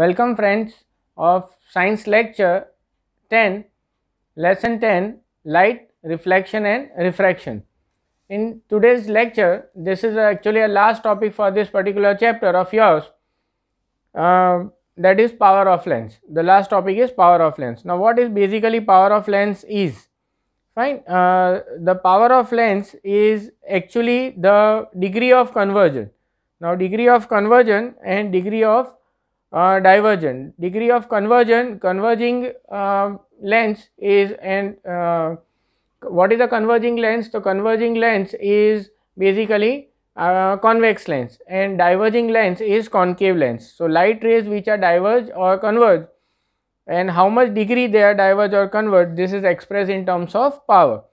Welcome friends of science lecture 10 lesson 10 light reflection and refraction. In today's lecture this is actually a last topic for this particular chapter of yours uh, that is power of lens. The last topic is power of lens. Now what is basically power of lens is fine uh, the power of lens is actually the degree of convergence. Now degree of convergence and degree of uh, divergent. Degree of convergent, converging uh, lens is and uh, what is the converging lens? The converging lens is basically uh, convex lens and diverging lens is concave lens. So, light rays which are diverge or converge and how much degree they are diverge or converge this is expressed in terms of power.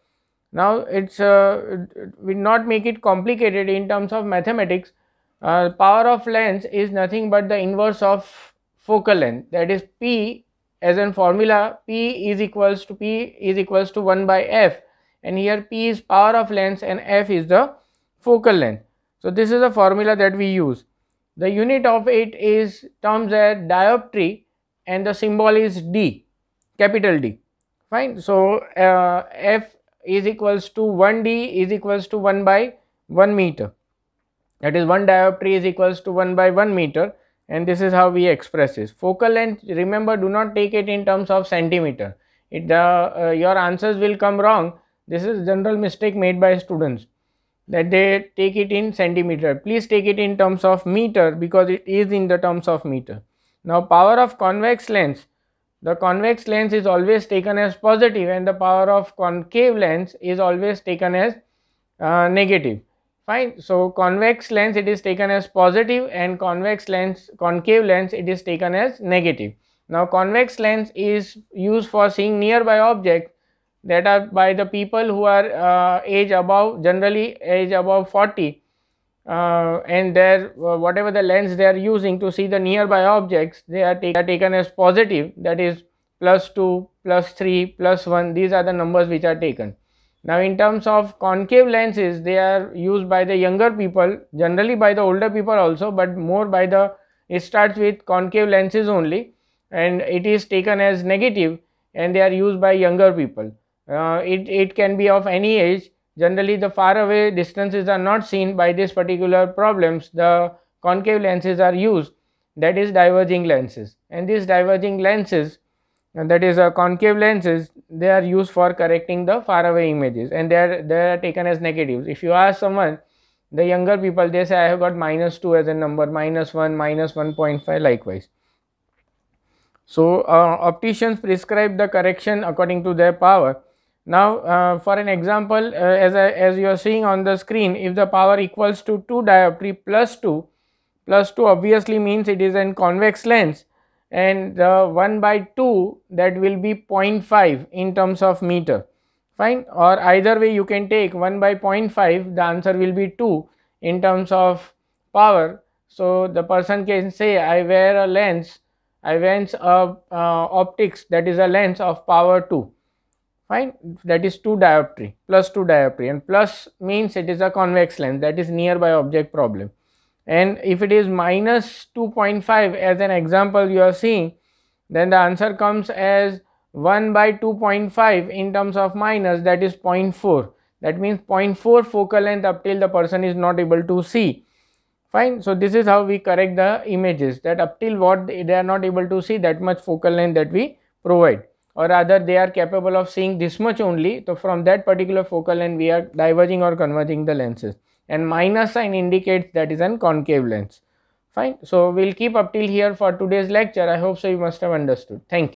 Now, it's uh, it will not make it complicated in terms of mathematics uh, power of lens is nothing but the inverse of focal length that is P as in formula P is equals to P is equals to 1 by F and here P is power of lens and F is the focal length. So, this is a formula that we use. The unit of it is terms as dioptry and the symbol is D capital D fine. So, uh, F is equals to 1 D is equals to 1 by 1 meter that is 1 dioptry is equals to 1 by 1 meter and this is how we express this. Focal length remember do not take it in terms of centimeter. It, uh, uh, your answers will come wrong. This is general mistake made by students that they take it in centimeter. Please take it in terms of meter because it is in the terms of meter. Now power of convex lens. The convex lens is always taken as positive and the power of concave lens is always taken as uh, negative fine. So, convex lens it is taken as positive and convex lens concave lens it is taken as negative. Now, convex lens is used for seeing nearby objects that are by the people who are uh, age above generally age above 40 uh, and their uh, whatever the lens they are using to see the nearby objects they are, take, are taken as positive that is plus 2 plus 3 plus 1 these are the numbers which are taken now, in terms of concave lenses, they are used by the younger people, generally by the older people also, but more by the, it starts with concave lenses only and it is taken as negative and they are used by younger people. Uh, it, it can be of any age. Generally, the far away distances are not seen by this particular problems. The concave lenses are used that is diverging lenses and these diverging lenses that is a uh, concave lenses they are used for correcting the faraway images and they are they are taken as negatives if you ask someone the younger people they say i have got minus 2 as a number minus 1 minus 1.5 likewise so uh, opticians prescribe the correction according to their power now uh, for an example uh, as I, as you are seeing on the screen if the power equals to 2 dioptry plus 2 plus 2 obviously means it is a convex lens and uh, 1 by 2 that will be 0.5 in terms of meter fine or either way you can take 1 by 0.5 the answer will be 2 in terms of power so the person can say i wear a lens i wear a uh, optics that is a lens of power 2 fine that is 2 dioptry plus 2 dioptry and plus means it is a convex lens that is nearby object problem and if it is minus 2.5 as an example you are seeing then the answer comes as 1 by 2.5 in terms of minus that is 0.4 that means 0.4 focal length up till the person is not able to see fine so this is how we correct the images that up till what they are not able to see that much focal length that we provide or rather they are capable of seeing this much only so from that particular focal length we are diverging or converging the lenses and minus sign indicates that is an concave lens fine so we'll keep up till here for today's lecture i hope so you must have understood thank you